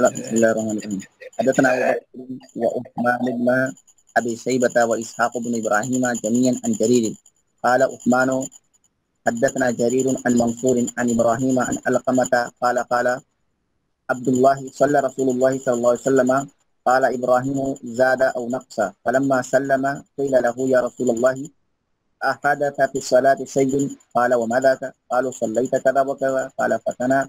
بسم الله الرحمن الرحيم حدثنا ابو بكر وعثمان بن ابي شيبه واسحاق بن ابراهيم جميعا عن جرير قال عثمان حدثنا جرير عن منصور عن ابراهيم عن علقمه قال قال عبد الله صلى رسول الله صلى الله عليه وسلم قال ابراهيم زاد او نقص فلما سلم قيل له يا رسول الله احدث في الصلاه شيء قال وماذا قالوا صليت كذا وكذا قال فتنا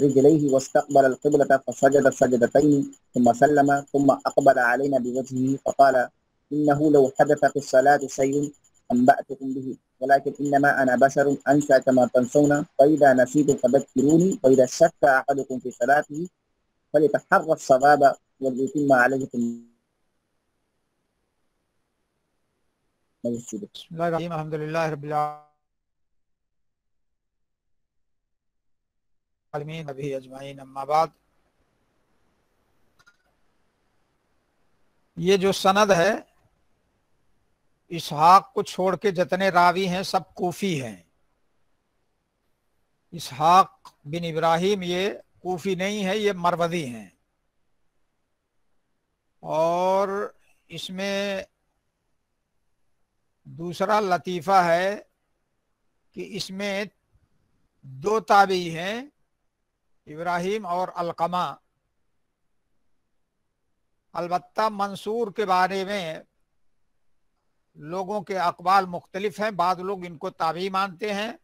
رجليه واستقبل القبلة فسجد سجدتين ثم سلم ثم أقبل علينا بوجهه فقال إنه لو حدث في الصلاة شيء أنبأتكم به ولكن إنما أنا بشر أنسى كما تنسون فإذا نسيت فذكروني وإذا شك أحدكم في صلاته فليتحرى الصواب وليتم عليه بسم الله الرحمن الرحيم الحمد لله رب العالمين आलमीन अभी अजमाइन अम्माबाद ये जो सनद है इसहाक को छोड़ के जितने रावी हैं सब कोफी हैं इसहाक बिन इब्राहिम ये कोफी नहीं है ये मरवदी हैं और इसमें दूसरा लतीफ़ा है कि इसमें दो ताबी हैं इब्राहिम और अलकमा अलबत् मंसूर के बारे में लोगों के अकबाल मुख्तलिफ हैं बाद लोग इनको ताबी मानते हैं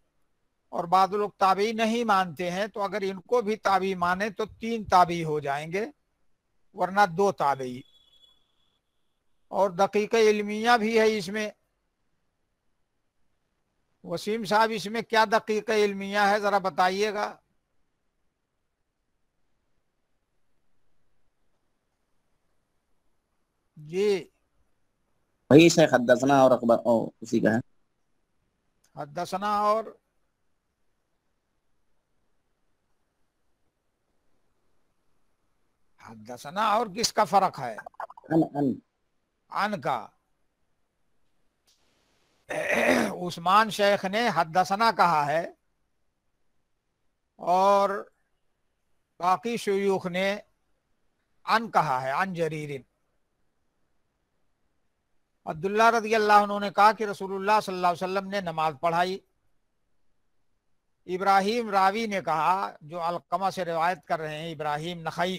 और बाद लोग ताबी नहीं मानते हैं तो अगर इनको भी ताबी माने तो तीन ताबी हो जाएंगे वरना दो ताबी और दकीक इलमिया भी है इसमें वसीम साहब इसमें क्या दकीक इलमिया है ज़रा बताइएगा जी वही शेख हदसना और अकबर ओ उसी का है हदसना और हदसना और किसका फर्क है अन अन अन का उस्मान शेख ने हदसना कहा है और बाकी शयूख ने अन कहा है अन जरीरिन अब्दुल्ला रदी अल्लाह उन्होंने कहा कि रसूलुल्लाह सल्लल्लाहु अलैहि वसल्लम ने नमाज पढ़ाई इब्राहिम रावी ने कहा जो अलकमा से रिवायत कर रहे हैं इब्राहिम नखई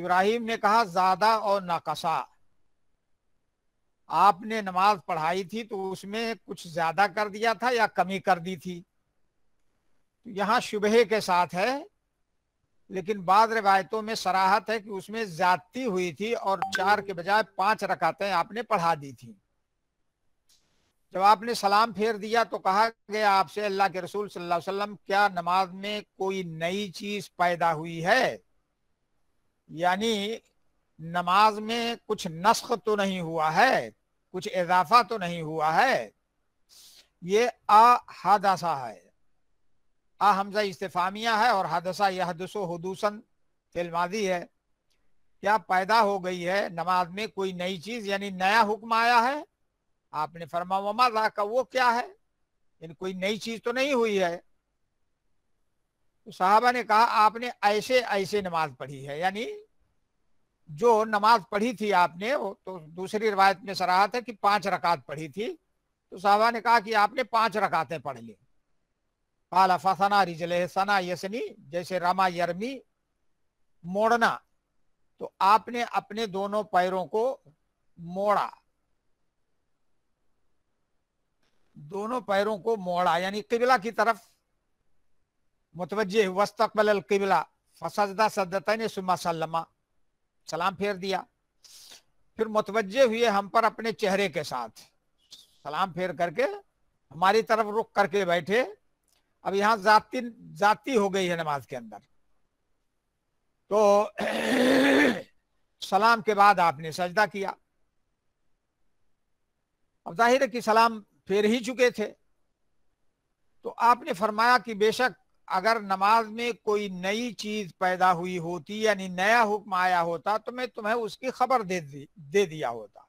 इब्राहिम ने कहा ज़्यादा और नाकसा आपने नमाज पढ़ाई थी तो उसमें कुछ ज़्यादा कर दिया था या कमी कर दी थी तो यहाँ शुबहे के साथ है लेकिन बाद रिवायतों में सराहत है कि उसमें ज्यादती हुई थी और चार के बजाय पांच रकातें आपने पढ़ा दी थी जब आपने सलाम फेर दिया तो कहा गया आपसे अल्लाह के रसूल सल्लल्लाहु अलैहि वसल्लम क्या नमाज में कोई नई चीज पैदा हुई है यानी नमाज में कुछ नस्ख तो नहीं हुआ है कुछ इजाफा तो नहीं हुआ है ये अहादासा है आ हमजा इस्तेफामिया है और हदसा यह हदसो हदूसन फिल्मादी है क्या पैदा हो गई है नमाज में कोई नई चीज यानी नया हुक्म आया है आपने फरमा वमा का वो क्या है यानी कोई नई चीज तो नहीं हुई है तो साहबा ने कहा आपने ऐसे ऐसे नमाज पढ़ी है यानी जो नमाज पढ़ी थी आपने वो तो दूसरी रिवायत में सराहत है कि पांच रकात पढ़ी थी तो साहबा ने कहा कि आपने पांच रकातें पढ़ ली काला फसना रिजले सना यसनी जैसे रामा यर्मी मोड़ना तो आपने अपने दोनों पैरों को मोड़ा दोनों पैरों को मोड़ा यानी किबला की तरफ मुतवजे वस्तकबल किबला फसजदा ने सुमा सलाम फेर दिया फिर मुतवजे हुए हम पर अपने चेहरे के साथ सलाम फेर करके हमारी तरफ रुक करके बैठे अब यहाँ जाति जाति हो गई है नमाज के अंदर तो सलाम के बाद आपने सजदा किया अब जाहिर है कि सलाम फेर ही चुके थे तो आपने फरमाया कि बेशक अगर नमाज में कोई नई चीज पैदा हुई होती यानी नया हुक्म आया होता तो मैं तुम्हें उसकी खबर दे दी दे दिया होता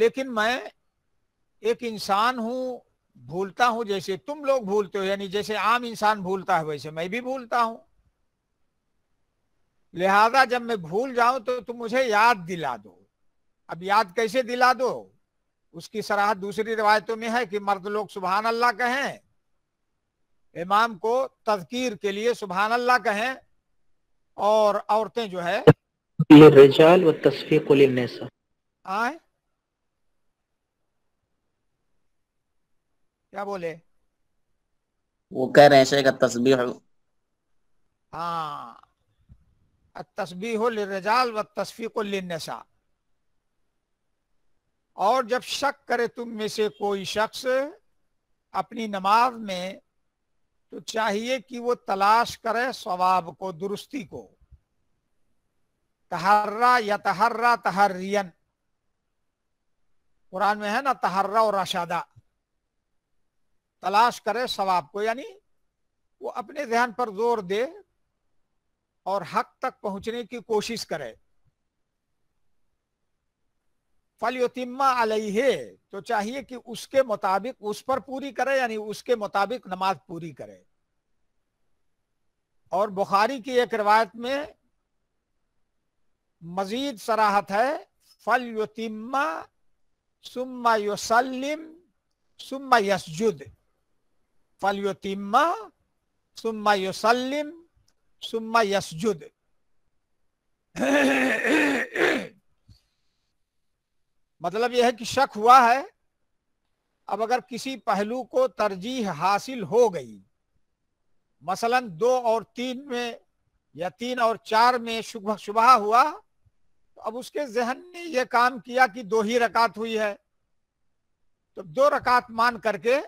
लेकिन मैं एक इंसान हूं भूलता हूं जैसे तुम लोग भूलते हो यानी जैसे आम इंसान भूलता है वैसे मैं भी भूलता हूं लिहाजा जब मैं भूल जाऊं तो तुम मुझे याद दिला दो अब याद कैसे दिला दो उसकी सराह दूसरी रिवायतों में है कि मर्द लोग सुबहान अल्लाह कहें इमाम को तजकीर के लिए सुबहान अल्लाह कहें और औरतें जो है आए क्या बोले वो कह रहे हैं शेख तस्बी हाँ तस्बी हो लिजाल व तस्फी को लिनसा और जब शक करे तुम में से कोई शख्स अपनी नमाज में तो चाहिए कि वो तलाश करे स्वाब को दुरुस्ती को तहर्रा या तहर्रा तहर्रियन कुरान में है ना तहर्रा और रशादा तलाश करे सवाब को यानी वो अपने ध्यान पर जोर दे और हक तक पहुंचने की कोशिश करे फलयुतिम्मा अलहे तो चाहिए कि उसके मुताबिक उस पर पूरी करे यानी उसके मुताबिक नमाज पूरी करे और बुखारी की एक रिवायत में मजीद सराहत है फल युतिम्मा सुम्मा युसलिम सुम्मा यसजुद सुम्मा यसजुद मतलब यह है कि शक हुआ है अब अगर किसी पहलू को तरजीह हासिल हो गई मसलन दो और तीन में या तीन और चार में शुभ शुबह हुआ तो अब उसके जहन ने यह काम किया कि दो ही रकात हुई है तो दो रकात मान करके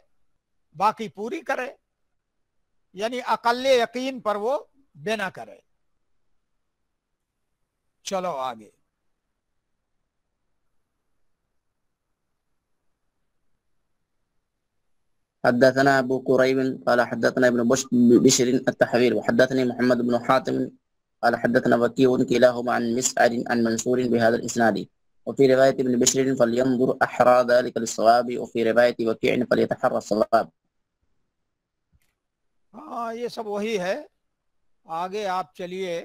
باقی پوری کرے یعنی اقل یقین پر وہ بنا کرے چلو آگے حدثنا أبو قريب قال حدثنا ابن بشر التحرير وحدثني محمد بن حاتم قال حدثنا وكيع كلاهما عن مسعد عن منصور بهذا الإسناد وفي رواية ابن بشر فلينظر أحرى ذلك للصواب وفي رواية وكيع فليتحرى الصواب हाँ ये सब वही है आगे आप चलिए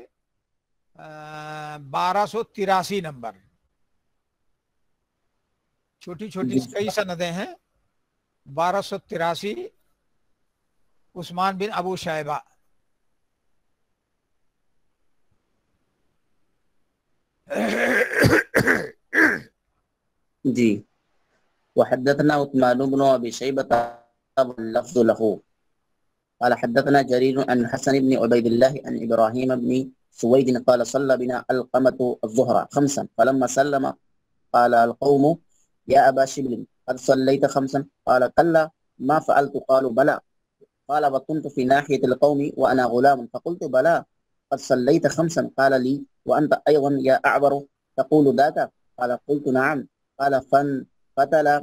बारह सो तिरासी नंबर छोटी छोटी कई सनदे हैं बारह सो तिरासी उस्मान बिन अबू शाहबा जी वहदतना उस्मान बिन अबी शैबा लफ्ज लहू قال حدثنا جرير عن حسن بن عبيد الله عن إبراهيم بن سويد قال صلى بنا القمة الظهر خمسا فلما سلم قال القوم يا أبا شبل قد صليت خمسا قال كلا ما فعلت قالوا بلى قال وكنت في ناحية القوم وأنا غلام فقلت بلى قد صليت خمسا قال لي وأنت أيضا يا أعبر تقول ذاك قال قلت نعم قال فانفتل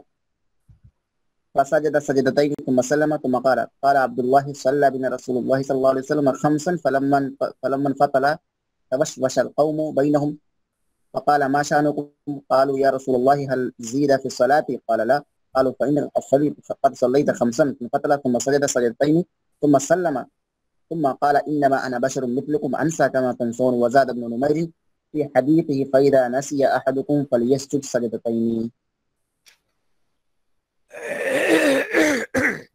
فسجد سجدتين ثم سلم ثم قال قال عبد الله صلى بنا رسول الله صلى الله عليه وسلم خمسا فلما فلما انفطل توشوش القوم بينهم فقال ما شأنكم قالوا يا رسول الله هل زيد في الصلاة قال لا قالوا فان قد صليت فقد صليت خمسا انفطر ثم سجد سجدتين ثم سلم ثم قال إنما أنا بشر مثلكم أنسى كما تنسون وزاد ابن نمير في حديثه فإذا نسي أحدكم فليسجد سجدتين آه،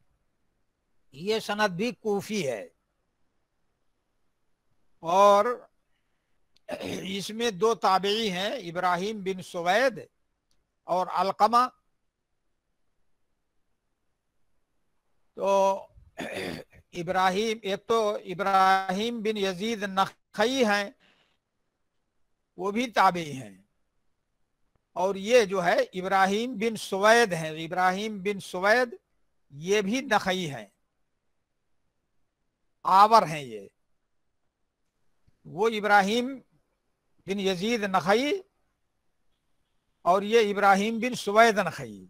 ये सनद भी कोफी है और इसमें दो ताबे हैं इब्राहिम बिन सुवैद और अलकमा तो इब्राहिम एक तो इब्राहिम बिन यजीद नखई हैं वो भी ताबे हैं और ये जो है इब्राहिम बिन सुवैद हैं इब्राहिम बिन सुवैद ये भी नखई है आवर हैं ये वो इब्राहिम बिन यजीद नखई और ये इब्राहिम बिन सुवैद नखई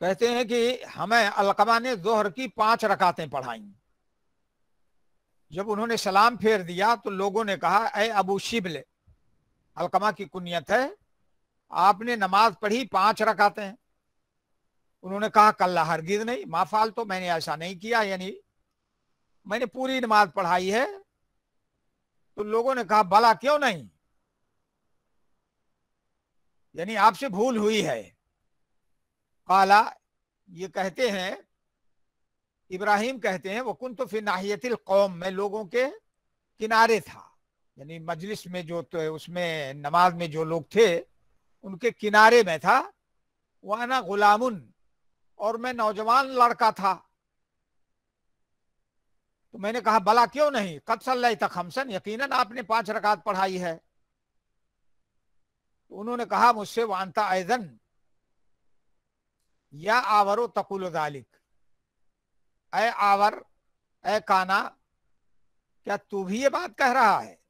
कहते हैं कि हमें अलकमा ने दोहर की पांच रकातें पढ़ाई जब उन्होंने सलाम फेर दिया तो लोगों ने कहा अबू शिबले अलकमा की कुनियत है आपने नमाज पढ़ी पांच रखाते हैं उन्होंने कहा कल हरगिज नहीं माफाल तो मैंने ऐसा नहीं किया यानी मैंने पूरी नमाज पढ़ाई है तो लोगों ने कहा भला क्यों नहीं यानी आपसे भूल हुई है काला ये कहते हैं इब्राहिम कहते हैं वो कुन तो फिर नाहियतिल कौम में लोगों के किनारे था यानी मजलिस में जो तो उसमें नमाज में जो लोग थे उनके किनारे में था ना गुलामुन और मैं नौजवान लड़का था तो मैंने कहा भला क्यों नहीं कद सल्लाई तक हमसन यकीनन आपने पांच रकात पढ़ाई है तो उन्होंने कहा मुझसे वानता ऐजन या आवरो तकुल दालिक ए आवर ए काना क्या तू भी ये बात कह रहा है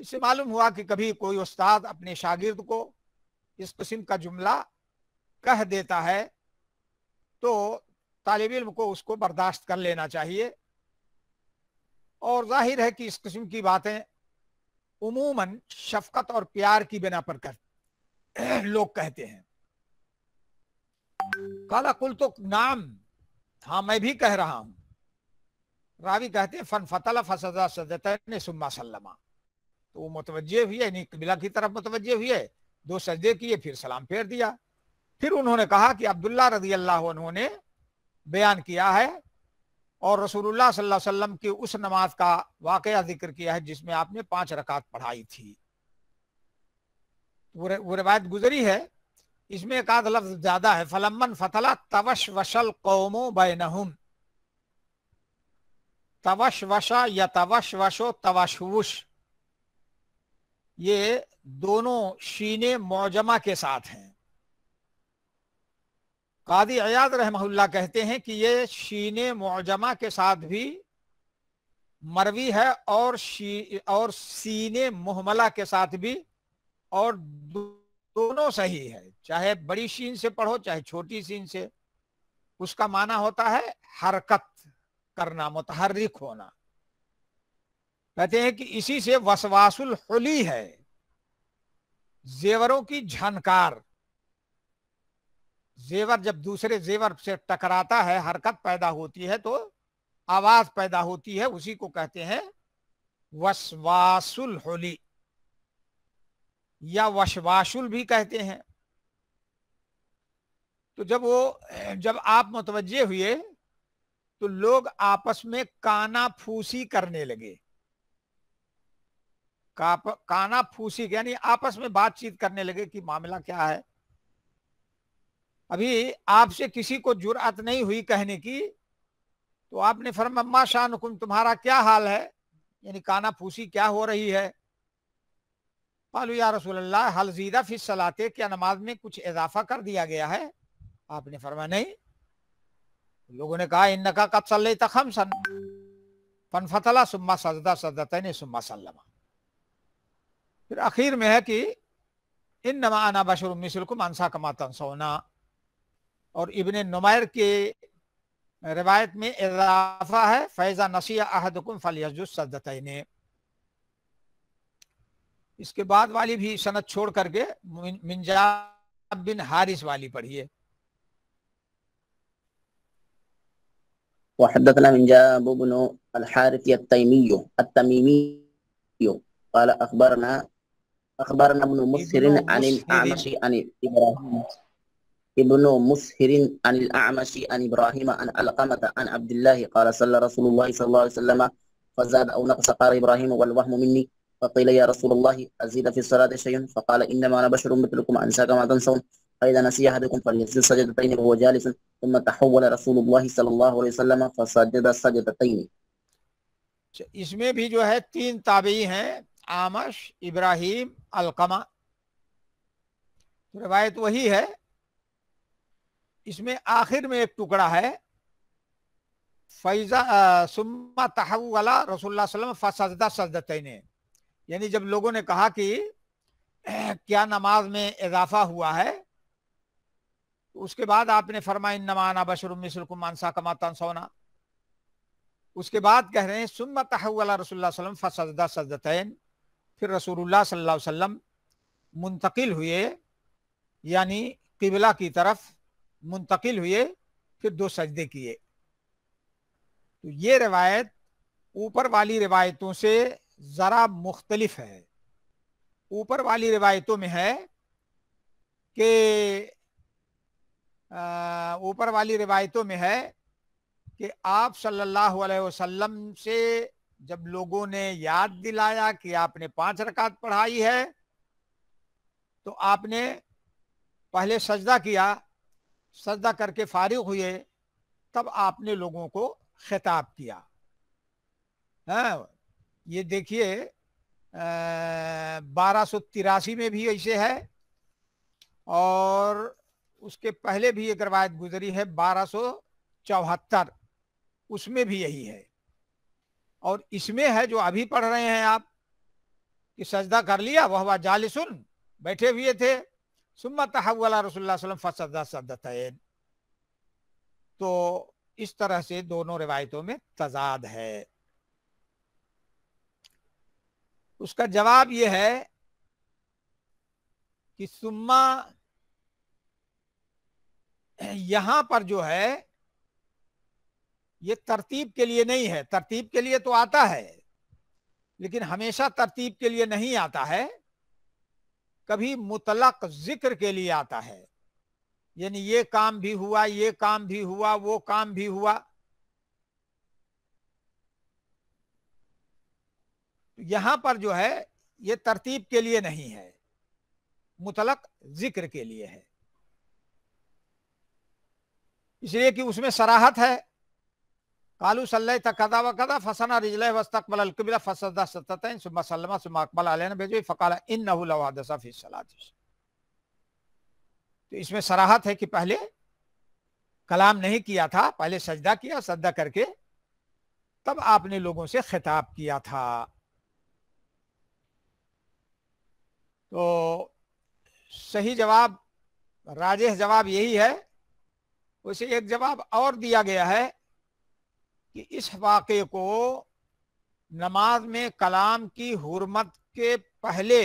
इससे मालूम हुआ कि कभी कोई उस्ताद अपने शागिर्द को इस किस्म का जुमला कह देता है तो तालब इम को उसको बर्दाश्त कर लेना चाहिए और जाहिर है कि इस किस्म की बातें उमूमन शफकत और प्यार की बिना पर कर लोग कहते हैं काला कुल तो नाम हाँ मैं भी कह रहा हूं रावी कहते हैं फन फतला फसदा ने सुम्मा सल्लमा तो वो मुतवजे हुई है कबिला की तरफ मुतवजे हुई है दो सजदे किए फिर सलाम फेर दिया फिर उन्होंने कहा कि अब्दुल्ला रजी अल्लाह उन्होंने बयान किया है और रसूलुल्लाह सल्लल्लाहु अलैहि वसल्लम की उस नमाज का वाक़ जिक्र किया है जिसमें आपने पांच रकात पढ़ाई थी वो रिवायत गुजरी है इसमें एक आध लफ्ज ज्यादा है फलमन फतला तवश वशल कौमो बैनहुम तवश वशा या तवश वशो तवश ये दोनों शीने मौजमा के साथ हैं कादी अयाद रहमहुल्ला कहते हैं कि ये शीने मौजमा के साथ भी मरवी है और शी और सीने मोहमला के साथ भी और दोनों सही है चाहे बड़ी शीन से पढ़ो चाहे छोटी शीन से उसका माना होता है हरकत करना मुतहरिक होना कहते हैं कि इसी से वसवासुल होली है जेवरों की झनकार जेवर जब दूसरे जेवर से टकराता है हरकत पैदा होती है तो आवाज पैदा होती है उसी को कहते हैं वसवासुल होली या वशवासुल भी कहते हैं तो जब वो जब आप मुतवजे हुए तो लोग आपस में काना फूसी करने लगे काना फूसी यानी आपस में बातचीत करने लगे कि मामला क्या है अभी आपसे किसी को जुरात नहीं हुई कहने की तो आपने फरमा शाह हुकुम तुम्हारा क्या हाल है यानी काना फूसी क्या हो रही है पालू या रसूल्ला हलजीदा फिस सलाते क्या नमाज में कुछ इजाफा कर दिया गया है आपने फरमा नहीं लोगों ने कहा नका कब सल्ले तखम सन फनफतला सुम्मा सजदा सदतन सुम्मा सलमा फिर आखिर में है कि इन नमा आना बशर मिसल मिसलकुम अनसा कमा सोना और इबन नुमायर के रिवायत में इजाफा है फैज़ा नसिया अहदकुम फलियजुसदतन इसके बाद वाली भी सनत छोड़ करके मिंजा बिन हारिस वाली पढ़िए وحدثنا من جاب ابن الحارث التيمي التميمي قال اخبرنا أخبرنا ابن مسهر عن الأعمش عن إبراهيم ابن مسهر عن الأعمش عن إبراهيم عن علقمة عن عبد الله قال صلى رسول الله صلى الله عليه وسلم فزاد أو نقص قال إبراهيم والوهم مني فقيل يا رسول الله أزيد في الصلاة شيء فقال إنما أنا بشر مثلكم أنساك ما تنسون فإذا نسي أحدكم فليسجد سجدتين وهو جالس ثم تحول رسول الله صلى الله عليه वसल्लम फसजद सजदतैन इसमें بھی جو ہے تین تابعی ہیں आमश इब्राहिम अलकमा तो रवायत वही है इसमें आखिर में एक टुकड़ा है फैजा सुम्मा तहवला रसोल्ला फसजदा सजदतने यानी जब लोगों ने कहा कि क्या नमाज में इजाफा हुआ है तो उसके बाद आपने फरमाया नमाना बशरमिसमानसा कमा सोना उसके बाद कह रहे हैं सुम्मा तहवला रसोल्ला फसजदा सजदतन फिर रसूलुल्लाह सल्लल्लाहु अलैहि वसल्लम मुंतकिल हुए यानी किबला की तरफ मुंतकिल हुए फिर दो सजदे किए तो ये रिवायत ऊपर वाली रिवायतों से ज़रा मुख्तलफ है ऊपर वाली रिवायतों में है कि ऊपर वाली रिवायतों में है कि आप सल्लल्लाहु अलैहि वसल्लम से जब लोगों ने याद दिलाया कि आपने पांच रकात पढ़ाई है तो आपने पहले सजदा किया सजदा करके फारिग हुए तब आपने लोगों को खिताब किया हाँ, ये देखिए बारह सौ तिरासी में भी ऐसे है और उसके पहले भी एक रवायत गुजरी है बारह सौ चौहत्तर उसमें भी यही है और इसमें है जो अभी पढ़ रहे हैं आप कि सजदा कर लिया वह वह सुन बैठे हुए थे सुम्मा तहवला रसुल्ला फसदा सदत तो इस तरह से दोनों रिवायतों में तजाद है उसका जवाब यह है कि सुम्मा यहां पर जो है ये तरतीब के लिए नहीं है तरतीब के लिए तो आता है लेकिन हमेशा तरतीब के लिए नहीं आता है कभी मुतलक जिक्र के लिए आता है यानी ये काम भी हुआ ये काम भी हुआ वो काम भी हुआ तो यहां पर जो है ये तरतीब के लिए नहीं है मुतलक जिक्र के लिए है इसलिए कि उसमें सराहत है कालू सल तदा व कदा फसना रिजल वस्तकबल अलकबिला फसदा सततैन सुम्मा सल्लमा सुम्मा अकबल अलैन भेजो फ़काल इन नहुलवादसा फिर सला तो इसमें सराहत है कि पहले कलाम नहीं किया था पहले सजदा किया सजदा करके तब आपने लोगों से खिताब किया था तो सही जवाब राजेश जवाब यही है उसे एक जवाब और दिया गया है कि इस वाक़े को नमाज में कलाम की हरमत के पहले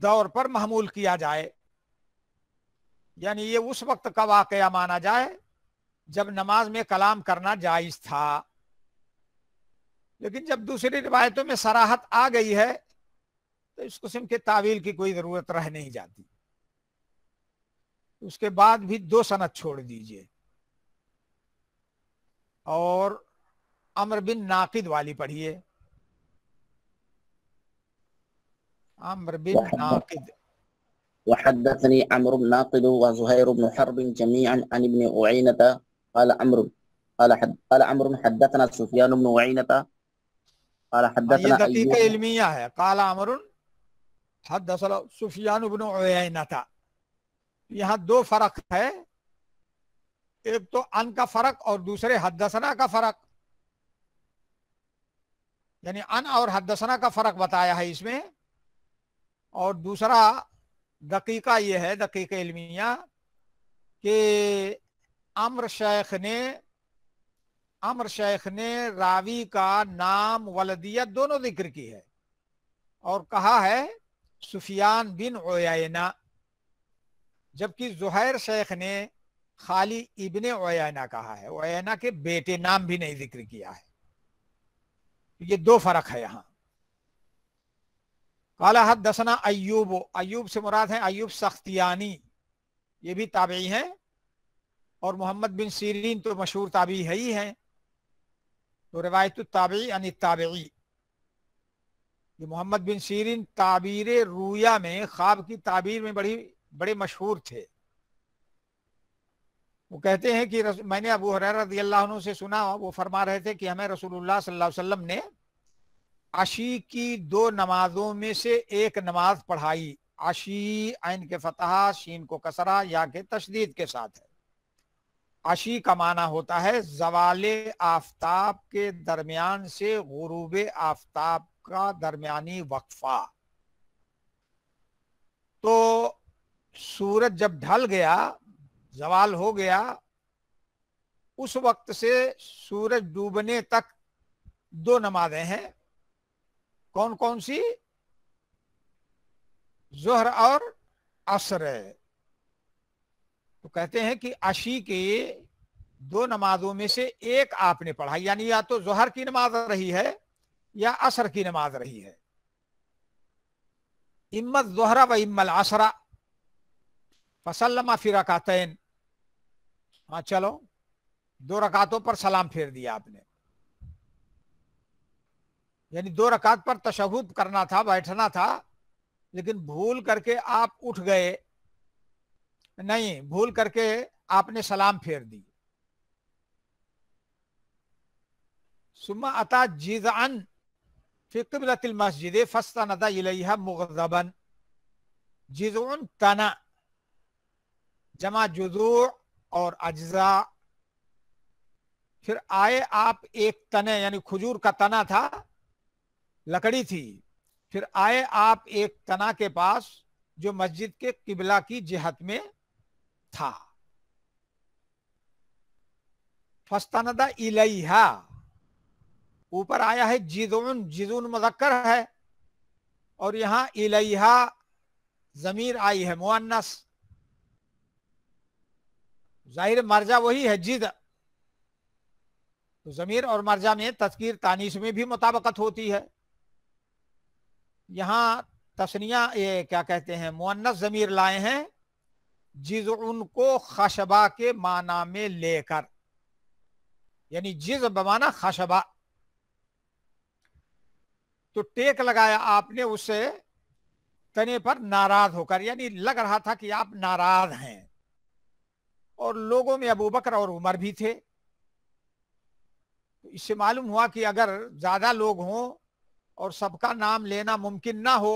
दौर पर महमूल किया जाए यानी ये उस वक्त का वाक़ माना जाए जब नमाज में कलाम करना जायज़ था लेकिन जब दूसरी रिवायतों में सराहत आ गई है तो इस किस्म के तावील की कोई ज़रूरत रह नहीं जाती उसके बाद भी दो सनत छोड़ दीजिए और अमर बिन नाफिद वाली पढ़िए अमर बिन नाफिद وحدثني عمرو بن ناقد وزهير بن حرب جميعا عن ابن أعينة قال عمرو قال حد قال عمرو حدثنا سفيان بن أعينة قال حدثنا ये دقيقة علمية है قال عمرو حدثنا سفيان بن أعينة यहाँ दो फर्क है एक तो अन का फर्क और दूसरे हदसना का फर्क यानी अन और हदसना का फर्क बताया है इसमें और दूसरा दकीका यह है दकीक इलमिया कि अम्र शेख ने अम्र शेख ने रावी का नाम वलदियत दोनों जिक्र की है और कहा है सुफियान बिन ओयाना जबकि जुहैर शेख ने खाली इबन ओयाना कहा है ओयाना के बेटे नाम भी नहीं जिक्र किया है तो ये दो फर्क है यहाँ काला हद दसना अयूब अयूब से मुराद है अयूब सख्तियानी ये भी ताबी हैं और मोहम्मद बिन सीरीन तो मशहूर ताबी है ही हैं तो रिवायत ताबी यानी ताबी ये मोहम्मद बिन सीरीन ताबीर रूया में ख्वाब की ताबीर में बड़ी बड़े मशहूर थे वो कहते हैं कि रस, मैंने अबू हरारा रजी अल्लाह से सुना वो फरमा रहे थे कि हमें रसूलुल्लाह सल्लल्लाहु अलैहि वसल्लम ने आशी की दो नमाजों में से एक नमाज पढ़ाई आशी आइन के फतहा शीन को कसरा या के तशदीद के साथ है आशी का माना होता है जवाल आफ्ताब के दरमियान से गुरूब आफ्ताब का दरमियानी वक्फा तो सूरज जब ढल गया जवाल हो गया उस वक्त से सूरज डूबने तक दो नमाजें हैं कौन कौन सी जोहर और असर है तो कहते हैं कि अशी के दो नमाजों में से एक आपने पढ़ा यानी या तो जोहर की नमाज रही है या असर की नमाज रही है इम्मत जोहरा व इम्मल आसरा फसलमा फिर रकातन हाँ चलो दो रकातों पर सलाम फेर दिया आपने यानी दो रकात पर तशहद करना था बैठना था लेकिन भूल करके आप उठ गए नहीं भूल करके आपने सलाम फेर दी सुमा अता अन फिकबिल मस्जिद फस्ता नदा मुगजबन जीजन तना जमा जुजू और अज्जा फिर आए आप एक तने यानी खजूर का तना था लकड़ी थी फिर आए आप एक तना के पास जो मस्जिद के किबला की जिहत में था फस्तनदा इलैहा ऊपर आया है जिदून जिदून मुजक्कर है और यहाँ इलैहा जमीर आई है मुअन्नस जाहिर मर्जा वही है जिद तो जमीर और मर्जा में तस्कीर तानिश में भी मुताबकत होती है यहां तस्निया ये क्या कहते हैं मुन्नस जमीर लाए हैं जिज उनको खशबा के माना में लेकर यानी जिज बमाना खशबा तो टेक लगाया आपने उसे तने पर नाराज होकर यानी लग रहा था कि आप नाराज हैं और लोगों में अबू बकर और उमर भी थे तो इससे मालूम हुआ कि अगर ज़्यादा लोग हों और सबका नाम लेना मुमकिन ना हो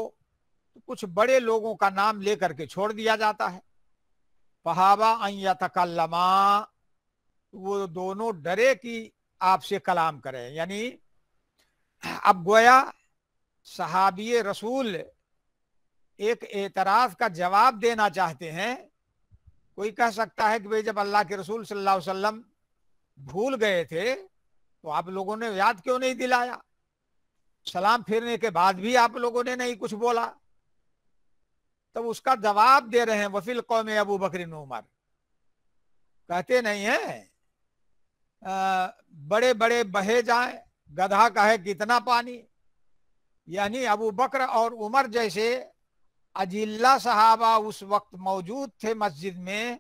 तो कुछ बड़े लोगों का नाम लेकर के छोड़ दिया जाता है पहावा अया तकल्लमा तो वो दोनों डरे कि आपसे कलाम करें यानी अब गोया सहाबी रसूल एक एतराज़ का जवाब देना चाहते हैं कोई कह सकता है कि भाई जब अल्लाह के रसूल सल्लल्लाहु अलैहि वसल्लम भूल गए थे तो आप लोगों ने याद क्यों नहीं दिलाया सलाम फिरने के बाद भी आप लोगों ने नहीं कुछ बोला तब तो उसका जवाब दे रहे हैं वफील कौम अबू बकरिन उमर कहते नहीं है बड़े बड़े बहे जाए गधा का है कितना पानी यानी अबू बकर और उमर जैसे अजिल्ला सहाबा उस वक्त मौजूद थे मस्जिद में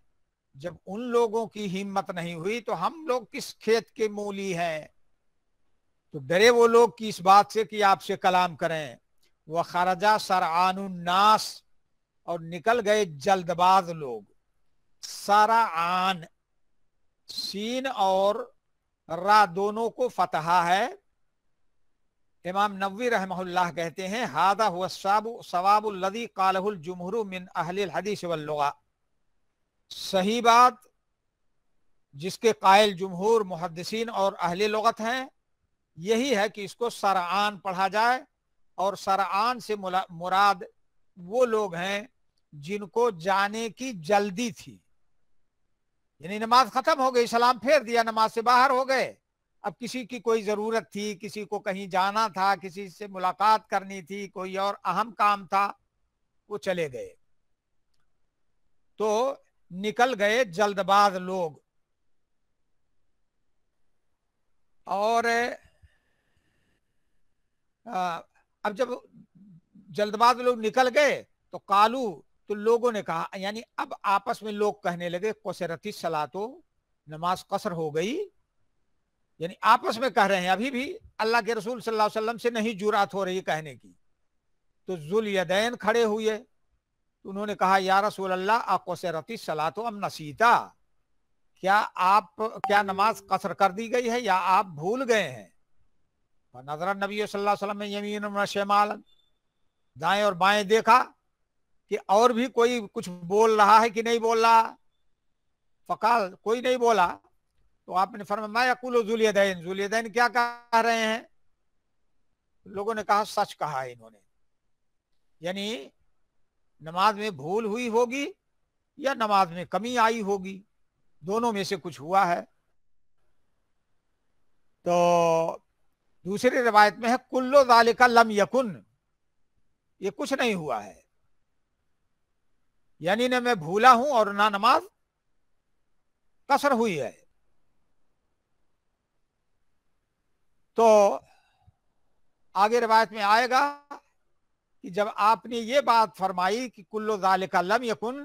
जब उन लोगों की हिम्मत नहीं हुई तो हम लोग किस खेत के मूली हैं तो डरे वो लोग की इस बात से कि आपसे कलाम करें वह खरजा नास और निकल गए जल्दबाज लोग सारा आन सीन और रा दोनों को फतहा है इमाम नबी रहमहुल्लाह कहते हैं हादा हुआ सवाबुल लदी कालहुल जुमहरु मिन अहलिल हदीस वल्लुगा सही बात जिसके कायल जुमहूर मुहदसिन और अहल लगत हैं यही है कि इसको सरआन पढ़ा जाए और सरआन से मुराद वो लोग हैं जिनको जाने की जल्दी थी यानी नमाज खत्म हो गई सलाम फेर दिया नमाज से बाहर हो गए अब किसी की कोई ज़रूरत थी किसी को कहीं जाना था किसी से मुलाकात करनी थी कोई और अहम काम था वो चले गए तो निकल गए जल्दबाज लोग और अब जब जल्दबाज लोग निकल गए तो कालू तो लोगों ने कहा यानी अब आपस में लोग कहने लगे कोसरती सला तो नमाज कसर हो गई यानी आपस में कह रहे हैं अभी भी अल्लाह के रसूल सल्लल्लाहु अलैहि वसल्लम से नहीं जुरात हो रही कहने की तो जुल यदैन खड़े हुए तो उन्होंने कहा या रसूल अल्लाह आकोसरती सला तो अम नसीता क्या आप क्या नमाज कसर कर दी गई है या आप भूल गए हैं नजर नबी वसल्लम दाए यमीन दाएं और बाएं देखा कि और भी कोई कुछ बोल रहा है कि नहीं बोल रहा फकाल कोई नहीं बोला तो आपने फरमायादैन जुलियादैन क्या कह रहे हैं लोगों ने कहा सच कहा है इन्होंने यानी नमाज में भूल हुई होगी या नमाज में कमी आई होगी दोनों में से कुछ हुआ है तो दूसरी रिवायत में है कुल्लो जालिका लम यकुन ये कुछ नहीं हुआ है यानी ना मैं भूला हूं और ना नमाज कसर हुई है तो आगे रवायत में आएगा कि जब आपने ये बात फरमाई कि कुल्लो जाल का लम यकुन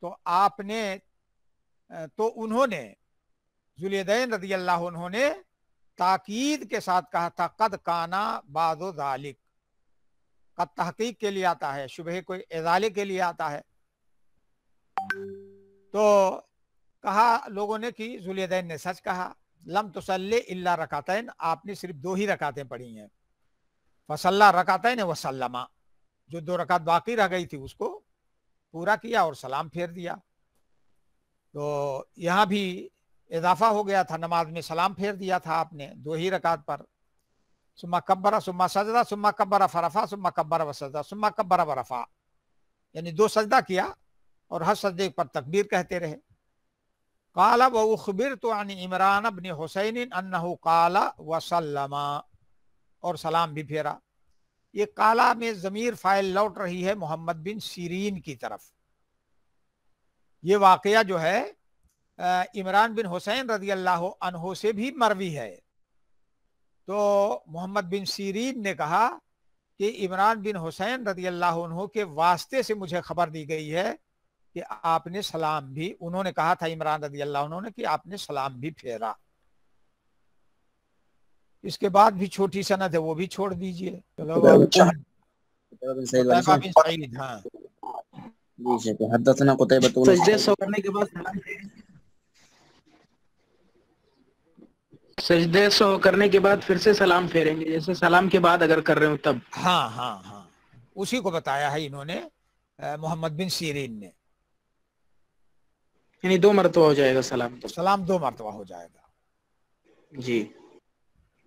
तो आपने तो उन्होंने जुलदैन रदी अल्लाह उन्होंने ताकीद के साथ कहा था कद काना बादो जालिक कद तहकीक के लिए आता है शुबह को एजाले के लिए आता है तो कहा लोगों ने कि जुलदैन ने सच कहा लम तसल्ले इल्ला रकातैन आपने सिर्फ दो ही रकातें पढ़ी हैं फसल्ला रकातैन वसल्लमा जो दो रकात बाकी रह गई थी उसको पूरा किया और सलाम फेर दिया तो यहाँ भी इजाफा हो गया था नमाज में सलाम फेर दिया था आपने दो ही रकात पर सुमा कब्बरा सुमा सजदा सुमा कब्बरा फरफा सुमा कब्बरा व सजदा सुम्मा कब्बरा वरफा यानी दो सजदा किया और हर सजदे पर तकबीर कहते रहे काला उखबिर तो इमरान अबन हुसैन अन्नहु काला वसलमा और सलाम भी फेरा ये काला में ज़मीर फ़ाइल लौट रही है मोहम्मद बिन सीरीन की तरफ ये वाक़ जो है इमरान बिन हुसैन रदी अल्लाह अनहो से भी मरवी है तो मोहम्मद बिन सीरीन ने कहा कि इमरान बिन हुसैन रदी अल्लाह के वास्ते से मुझे खबर दी गई है कि आपने सलाम भी उन्होंने कहा था इमरान रजी अल्लाह उन्होंने कि आपने सलाम भी फेरा इसके बाद भी छोटी सनत है वो भी छोड़ दीजिए हाँ। सजदे सो करने के बाद फिर से सलाम फेरेंगे जैसे सलाम के बाद अगर कर रहे हो तब हाँ हाँ हाँ उसी को बताया है इन्होंने मोहम्मद बिन सीरीन ने یعنی دو مرتبہ ہو جائے گا سلام دو سلام دو مرتبہ ہو جائے گا جی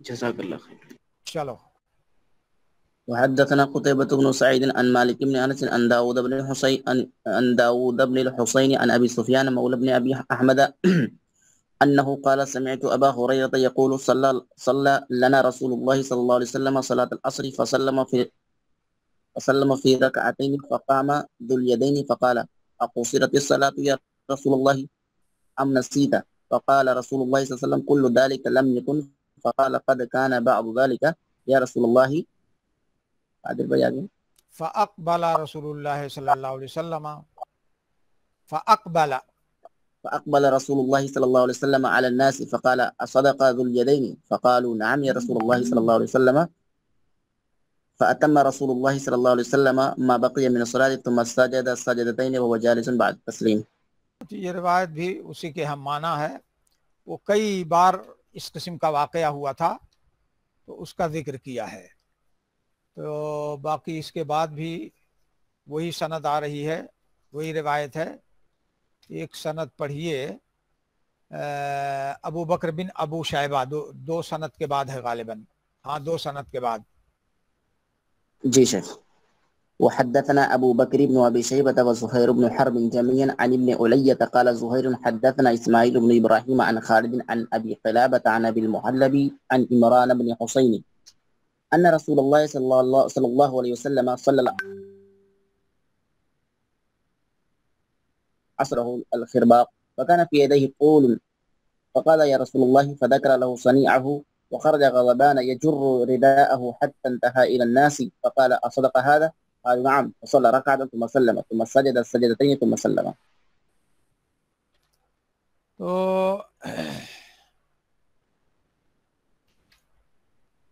جزاک اللہ خیر چلو وحدثنا قتيبة بن سعيد عن مالك بن أنس عن داود بن الحسين عن داود بن الحسين عن أبي سفيان مولى بن أبي أحمد أنه قال سمعت أبا هريرة يقول صلى, صلى لنا رسول الله صلى الله عليه وسلم صلاة العصر فسلم في فسلم في ركعتين فقام ذو اليدين فقال أقصرت الصلاة يا رسول الله أم نسيت فقال رسول الله صلى الله عليه وسلم كل ذلك لم يكن فقال قد كان بعض ذلك يا رسول الله فأقبل رسول الله صلى الله عليه وسلم فأقبل فأقبل رسول الله صلى الله عليه وسلم على الناس فقال أصدق ذو اليدين فقالوا نعم يا رسول الله صلى الله عليه وسلم فأتم رسول الله صلى الله عليه وسلم ما بقي من الصلاة ثم سجد سجدتين وهو جالس بعد التسليم ये रिवायत भी उसी के हम माना है वो कई बार इस किस्म का वाक़ हुआ था तो उसका जिक्र किया है तो बाकी इसके बाद भी वही सनद आ रही है वही रिवायत है एक सनद पढ़िए अबू बकर बिन अबू शाहबा दो दो सनद के बाद है गालिबन हाँ दो सनद के बाद जी सर وحدثنا أبو بكر بن أبي شيبة وزهير بن حرب جميعا عن ابن علية قال زهير حدثنا إسماعيل بن إبراهيم عن خالد عن أبي قلابة عن أبي المهلبي عن إمران بن حسين أن رسول الله صلى الله, صلى الله عليه وسلم صلى عصره الخرباق فكان في يديه طول فقال يا رسول الله فذكر له صنيعه وخرج غضبان يجر رداءه حتى انتهى إلى الناس فقال أصدق هذا قال نعم فصلى ركعة ثم سلم ثم سجد السجدتين ثم سلم तो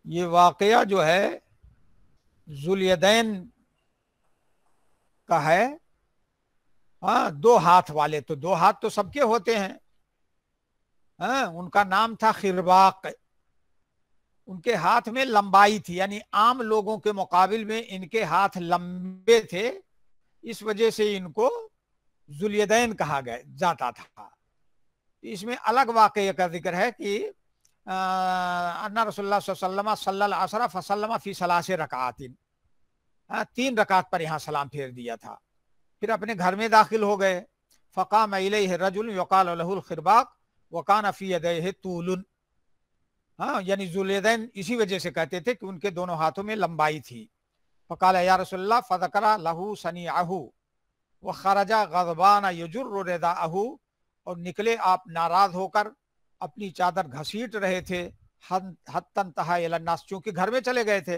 ये वाकया जो है जुलियदैन का है हाँ दो हाथ वाले तो दो हाथ तो सबके होते हैं हाँ, उनका नाम था खिरबाक उनके हाथ में लंबाई थी यानी आम लोगों के मुकाबले में इनके हाथ लंबे थे इस वजह से इनको जुलियदैन कहा गया जाता था इसमें अलग वाक्य का जिक्र है कि अन्ना रसोल्ला असरफ फसलमा फ़ी सलाह से रकात तीन रकात पर यहाँ सलाम फेर दिया था फिर अपने घर में दाखिल हो गए फ़काम रजुल वकाल खिरबाक वकान अफी अदय हाँ यानी जुलेदैन इसी वजह से कहते थे कि उनके दोनों हाथों में लंबाई थी फ़काल या रसोल्ला फ़तकरा लहू सनी आहू व खराजा गजबान यजुर्रदा आहू और निकले आप नाराज़ होकर अपनी चादर घसीट रहे थे हतन तहानास चूँकि घर में चले गए थे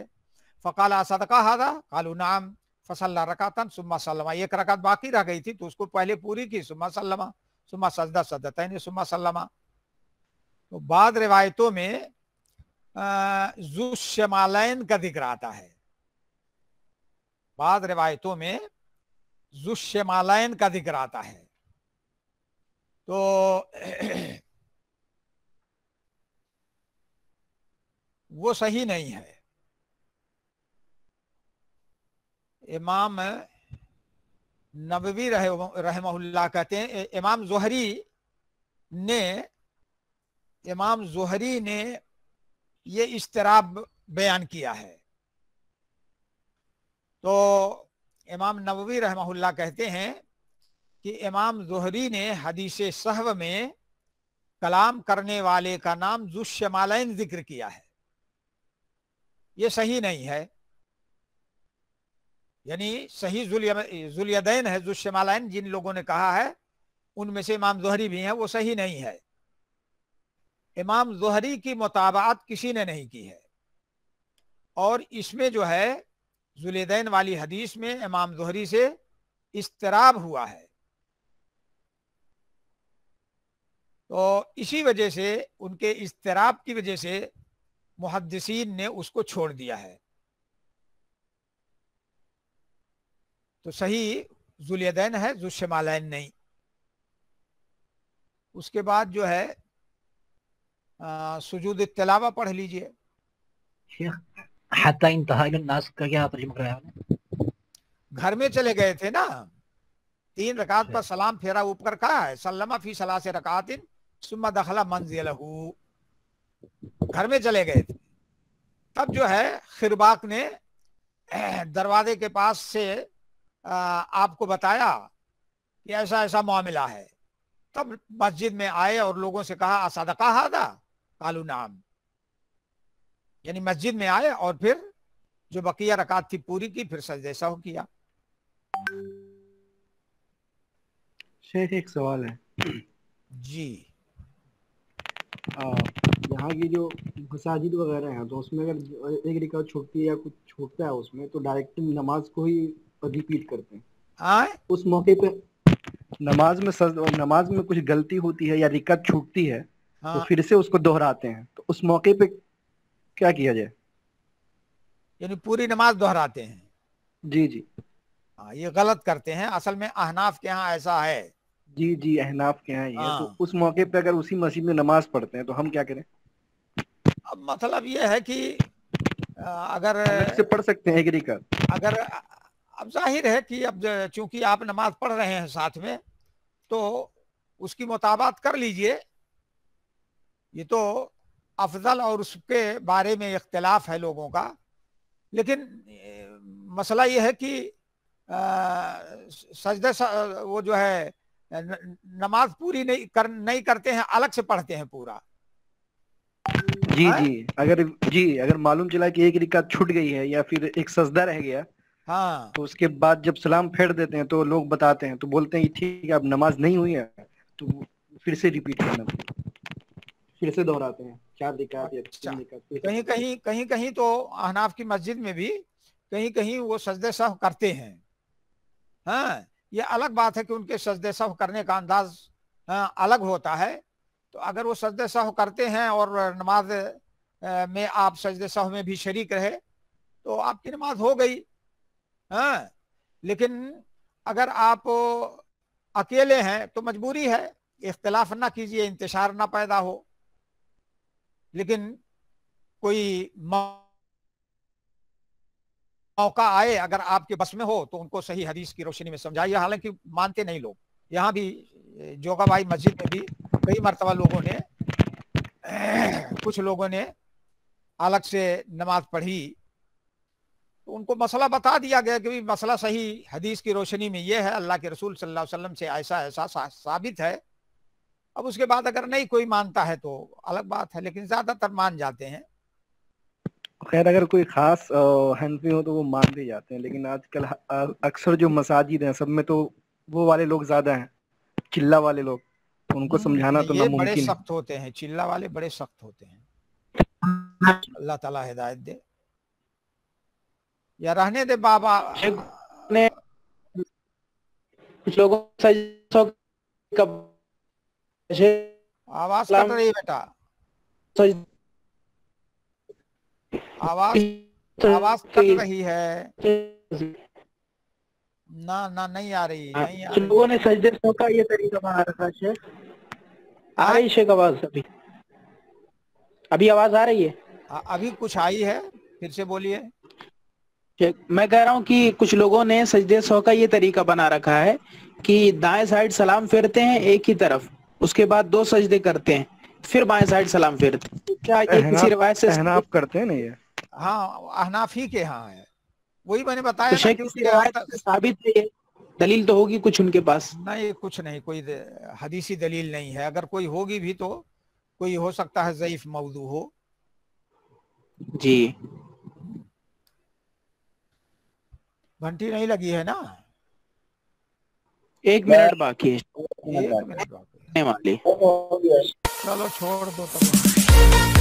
फ़काल सदका हादा कालू नाम फसल रकातन सुमा सलमा एक रकात बाकी रह गई थी तो उसको पहले पूरी की सुम्मा सल्लमा सुम्मा सजदा सदतन सुमा सलमा तो बाद रिवायतों में जुशमालयन का जिक्र आता है बाद रिवायतों में जुशमालयन का जिक्र आता है तो वो सही नहीं है इमाम नबवी रहे रहमहुल्ला कहते हैं इमाम जोहरी ने इमाम जोहरी ने ये इसतराब बयान किया है तो इमाम नबी रहमहुल्ला कहते हैं कि इमाम जोहरी ने हदीस सहव में कलाम करने वाले का नाम जुशमालैन जिक्र किया है ये सही नहीं है यानी सही जुलियादैन है जुशमालैन जिन लोगों ने कहा है उनमें से इमाम जोहरी भी हैं वो सही नहीं है इमाम जहरी की मुताबात किसी ने नहीं की है और इसमें जो है जुलेदैन वाली हदीस में इमाम जहरी से इसतराब हुआ है तो इसी वजह से उनके इसतराब की वजह से मुहदसिन ने उसको छोड़ दिया है तो सही जुलेदैन है जुशमालैन नहीं उसके बाद जो है सुजूद तलावा पढ़ लीजिए घर में चले गए थे ना तीन रकात अच्छा। पर सलाम फेरा ऊपर कहा है सल्लमा फी सला से रकातिन सुम्मा दखला मंजिल घर में चले गए थे तब जो है खिरबाक ने दरवाजे के पास से आपको बताया कि ऐसा ऐसा मामला है तब मस्जिद में आए और लोगों से कहा कहा हादा कालू नाम यानी मस्जिद में आए और फिर जो बकिया रकात थी पूरी की फिर सजदे सहु किया शेख अच्छा, एक सवाल है जी यहाँ की जो मसाजिद वगैरह है तो उसमें अगर एक रिकॉर्ड छूटती है या कुछ छूटता है उसमें तो डायरेक्ट नमाज को ही रिपीट करते हैं आए? उस मौके पे नमाज में सज, नमाज में कुछ गलती होती है या रिकत छूटती है हाँ। तो फिर से उसको दोहराते हैं तो उस मौके पे क्या किया जाए यानी पूरी नमाज दोहराते हैं जी जी हाँ ये गलत करते हैं असल में अहनाफ के यहाँ ऐसा है जी जी अहनाफ के यहाँ तो हाँ। तो उस मौके पे अगर उसी मस्जिद में नमाज पढ़ते हैं तो हम क्या करें अब मतलब ये है कि अगर से पढ़ सकते हैं एग्री कर अगर अब जाहिर है कि अब चूंकि आप नमाज पढ़ रहे हैं साथ में तो उसकी मुताबात कर लीजिए ये तो अफजल और उसके बारे में इख्तलाफ है लोगों का लेकिन मसला ये है कि सजद वो जो है नमाज पूरी नहीं कर नहीं करते हैं अलग से पढ़ते हैं पूरा जी हाँ? जी अगर जी अगर मालूम चला कि एक रिकात छूट गई है या फिर एक सजदा रह गया हाँ तो उसके बाद जब सलाम फेर देते हैं तो लोग बताते हैं तो बोलते हैं ठीक है अब नमाज नहीं हुई है तो फिर से रिपीट करना फिर से दोहराते हैं चार रिकात अच्छा। कहीं कहीं कहीं कहीं तो अहनाफ की मस्जिद में भी कहीं कहीं वो सजदे सह करते हैं हाँ ये अलग बात है कि उनके सजदे सह करने का अंदाज हाँ, अलग होता है तो अगर वो सजदे सह करते हैं और नमाज में आप सजदे सह में भी शरीक रहे तो आपकी नमाज हो गई हाँ लेकिन अगर आप अकेले हैं तो मजबूरी है इख्तलाफ ना कीजिए इंतजार ना पैदा हो लेकिन कोई मौका आए अगर आपके बस में हो तो उनको सही हदीस की रोशनी में समझाइए हालांकि मानते नहीं लोग यहाँ भी जोगाबाई मस्जिद में भी कई मरतबा लोगों ने कुछ लोगों ने अलग से नमाज पढ़ी तो उनको मसला बता दिया गया कि मसला सही हदीस की रोशनी में ये है अल्लाह के रसूल सल्लल्लाहु अलैहि वसल्लम से ऐसा ऐसा साबित है अब उसके बाद अगर नहीं कोई मानता है तो अलग बात है लेकिन ज्यादातर मान जाते हैं खैर अगर कोई खास हो तो वो मान भी जाते हैं लेकिन आजकल अक्सर जो मसाजिद हैं सब में तो वो वाले लोग ज्यादा हैं चिल्ला वाले लोग उनको हम्म, समझाना तो नामुमकिन बड़े सख्त होते हैं चिल्ला वाले बड़े सख्त होते हैं अल्लाह ताला हिदायत दे या रहने दे बाबा ने कुछ लोगों से कब आवाज कट रही है बेटा आवाज आवाज कट रही है ना ना नहीं आ रही हाँ, नहीं तो लोगों ने सजदे का ये तरीका बना रखा है आ रही शेख आवाज अभी अभी आवाज आ रही है आ, अभी कुछ आई है फिर से बोलिए मैं कह रहा हूँ कि कुछ लोगों ने सजदे सौ का ये तरीका बना रखा है कि दाएं साइड सलाम फेरते हैं एक ही तरफ उसके बाद दो सजदे करते हैं फिर बाएं साइड सलाम फेरते क्या ये किसी रिवायत से अहनाफ करते हैं ना ये हाँ अहनाफ ही के यहाँ है वही मैंने बताया तो किसी रिवायत साबित है दलील तो होगी कुछ उनके पास नहीं कुछ नहीं कोई हदीसी दलील नहीं है अगर कोई होगी भी तो कोई हो सकता है जयीफ मौजू हो जी घंटी नहीं लगी है ना एक मिनट बाकी है एक मिनट बाकी वाली चलो छोड़ दो तो।